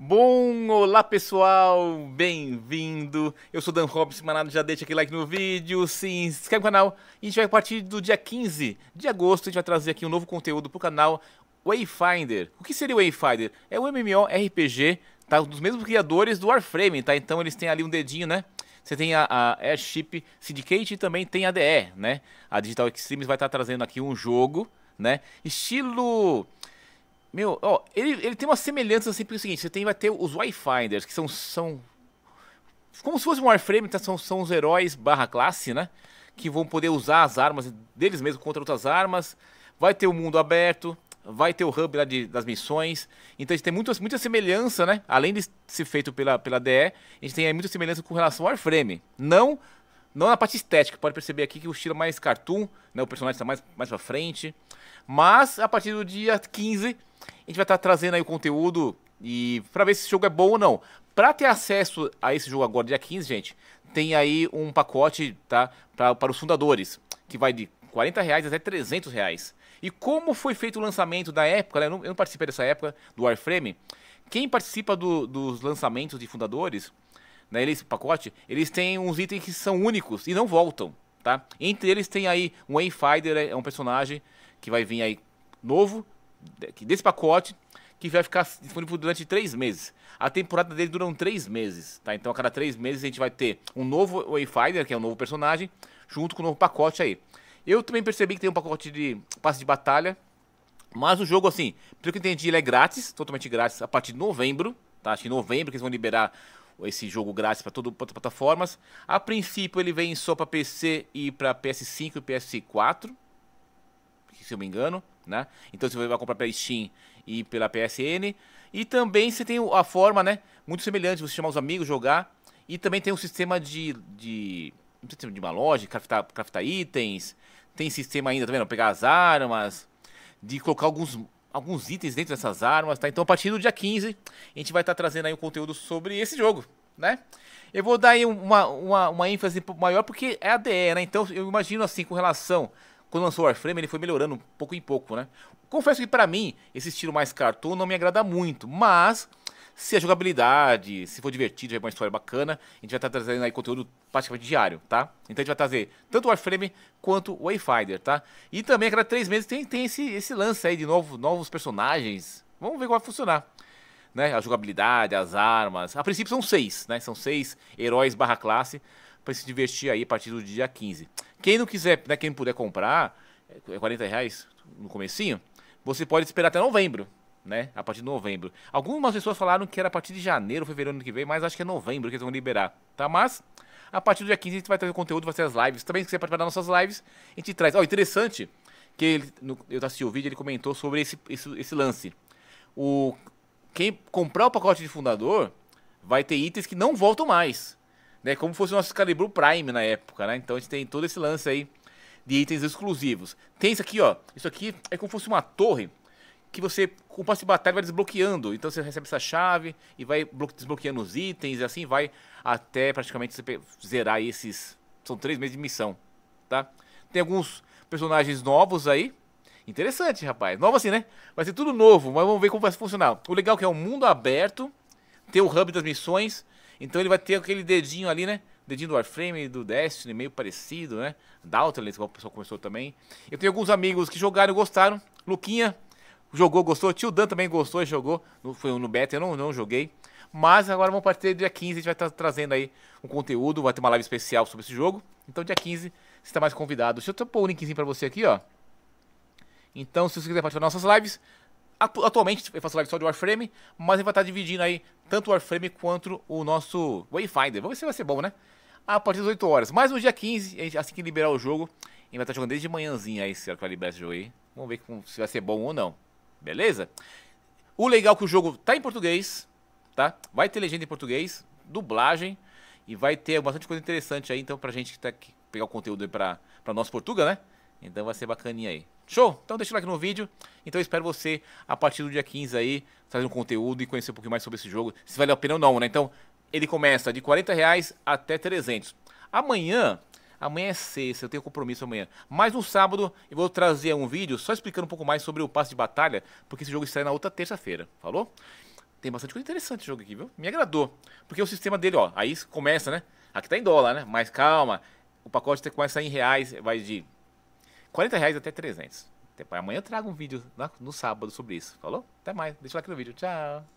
Bom, olá pessoal, bem-vindo. Eu sou Dan Robson, manado já deixa aquele like no vídeo, se inscreve no canal. E a gente vai a partir do dia 15 de agosto, a gente vai trazer aqui um novo conteúdo pro canal Wayfinder. O que seria o Wayfinder? É um MMORPG, tá? Um dos mesmos criadores do Warframe, tá? Então eles têm ali um dedinho, né? Você tem a, a Airship Syndicate e também tem a DE, né? A Digital Extremes vai estar tá trazendo aqui um jogo, né? Estilo meu, ó, ele, ele tem uma semelhança assim, porque é o seguinte, você tem, vai ter os Wayfinders, que são, são como se fosse um Warframe, então são, são os heróis barra classe, né? Que vão poder usar as armas deles mesmos contra outras armas. Vai ter o mundo aberto, vai ter o hub lá de, das missões. Então a gente tem muito, muita semelhança, né? Além de ser feito pela, pela DE, a gente tem muita semelhança com relação ao Warframe. Não não na parte estética, pode perceber aqui que o estilo é mais cartoon, né? O personagem está mais, mais pra frente. Mas a partir do dia 15 gente vai estar trazendo aí o conteúdo e para ver se esse jogo é bom ou não. Para ter acesso a esse jogo agora, dia 15, gente, tem aí um pacote tá, pra, para os fundadores, que vai de 40 reais até 300 reais. E como foi feito o lançamento da época, né? eu, não, eu não participei dessa época do Warframe, quem participa do, dos lançamentos de fundadores, né, pacote, eles têm uns itens que são únicos e não voltam, tá? Entre eles tem aí um Wayfinder, é um personagem que vai vir aí novo, desse pacote que vai ficar disponível durante três meses. A temporada dele dura três meses, tá? Então a cada três meses a gente vai ter um novo Wayfinder, que é um novo personagem, junto com um novo pacote aí. Eu também percebi que tem um pacote de passe de batalha, mas o jogo, assim, pelo que eu entendi, ele é grátis, totalmente grátis, a partir de novembro, tá? Acho que em novembro que eles vão liberar esse jogo grátis para todas as plataformas. A princípio ele vem só para PC e para PS5 e PS4, se eu me engano, né? Então você vai comprar pela Steam e pela PSN. E também você tem a forma, né? Muito semelhante, você chamar os amigos, jogar. E também tem um sistema de. de sistema é de uma loja, craftar, craftar itens. Tem sistema ainda, tá vendo? Pegar as armas. De colocar alguns, alguns itens dentro dessas armas, tá? Então a partir do dia 15, a gente vai estar tá trazendo aí um conteúdo sobre esse jogo, né? Eu vou dar aí uma, uma, uma ênfase maior porque é a DE, né? Então eu imagino assim, com relação quando lançou o Warframe, ele foi melhorando pouco em pouco, né? Confesso que para mim, esse estilo mais cartoon não me agrada muito, mas se a jogabilidade, se for divertido, é uma história bacana, a gente vai estar trazendo aí conteúdo praticamente diário, tá? Então a gente vai trazer tanto o Warframe quanto o Wayfinder, tá? E também a cada três meses tem, tem esse, esse lance aí de novo, novos personagens. Vamos ver como vai funcionar. Né? A jogabilidade, as armas. A princípio são seis, né? São seis heróis barra classe para se divertir aí a partir do dia 15. Quem não quiser, né, quem puder comprar, é 40 é reais no comecinho, você pode esperar até novembro, né? A partir de novembro. Algumas pessoas falaram que era a partir de janeiro, fevereiro ano que vem, mas acho que é novembro que eles vão liberar, tá? Mas a partir do dia 15 a gente vai trazer o conteúdo, vai ser as lives. Também se você participar das nossas lives, a gente traz. Ó, oh, interessante que ele, no, eu assisti o vídeo, ele comentou sobre esse, esse, esse lance. O, quem comprar o pacote de fundador vai ter itens que não voltam mais né? Como fosse o nosso Excalibur Prime na época, né? Então a gente tem todo esse lance aí de itens exclusivos. Tem isso aqui, ó. Isso aqui é como fosse uma torre que você, com o passe de batalha, vai desbloqueando. Então você recebe essa chave e vai desbloqueando os itens e assim vai até praticamente você zerar esses... São três meses de missão, tá? Tem alguns personagens novos aí. Interessante, rapaz. Novo assim, né? Vai ser tudo novo, mas vamos ver como vai funcionar. O legal é que é um mundo aberto ter o hub das missões, então ele vai ter aquele dedinho ali, né? Dedinho do Warframe, do Destiny, meio parecido, né? Da Outlast, que o pessoal começou também. Eu tenho alguns amigos que jogaram e gostaram. Luquinha jogou, gostou. Tio Dan também gostou e jogou. Foi no beta, eu não, não joguei. Mas agora vamos partir do dia 15, a gente vai estar trazendo aí um conteúdo, vai ter uma live especial sobre esse jogo. Então dia 15, você está mais convidado. Deixa eu pôr o um linkzinho para você aqui, ó. Então, se você quiser participar das nossas lives, Atualmente eu faço live só de Warframe, mas ele vai estar dividindo aí tanto o Warframe quanto o nosso Wayfinder. Vamos ver se vai ser bom, né? A partir das 8 horas. Mas no dia 15, assim que liberar o jogo, a gente vai estar jogando desde manhãzinha aí, será que vai liberar esse jogo aí? Vamos ver se vai ser bom ou não. Beleza? O legal é que o jogo tá em português, tá? Vai ter legenda em português, dublagem, e vai ter bastante coisa interessante aí, então, pra gente que tá aqui, pegar o conteúdo aí pra, pra nosso Portuga, né? Então vai ser bacaninha aí. Show? Então deixa o like no vídeo. Então eu espero você a partir do dia 15 aí, trazer um conteúdo e conhecer um pouquinho mais sobre esse jogo, se vale a pena ou não, né? Então ele começa de 40 reais até 300. Amanhã, amanhã é sexta, eu tenho compromisso amanhã. Mas no sábado eu vou trazer um vídeo só explicando um pouco mais sobre o passe de batalha, porque esse jogo estreia na outra terça-feira, falou? Tem bastante coisa interessante esse jogo aqui, viu? Me agradou. Porque o sistema dele, ó, aí começa, né? Aqui tá em dólar, né? Mas calma, o pacote começa em reais, vai de 40 reais até 300. Até amanhã eu trago um vídeo no sábado sobre isso. Falou? Até mais. Deixa o like no vídeo. Tchau.